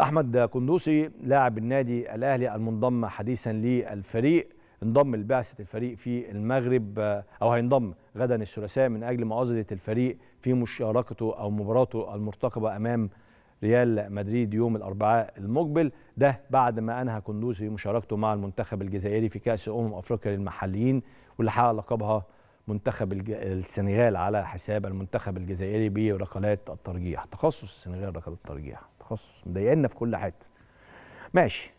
احمد كندوسي لاعب النادي الاهلي المنضم حديثا للفريق انضم لبعثه الفريق في المغرب او هينضم غدا الثلاثاء من اجل معاوضه الفريق في مشاركته او مباراته المرتقبه امام ريال مدريد يوم الاربعاء المقبل ده بعد ما انهى كندوسي مشاركته مع المنتخب الجزائري في كاس امم افريقيا للمحليين واللي حقق لقبها منتخب السنغال على حساب المنتخب الجزائري بركلات الترجيح تخصص السنغال ركلات الترجيح التخصص مضايقنا في كل حته ماشي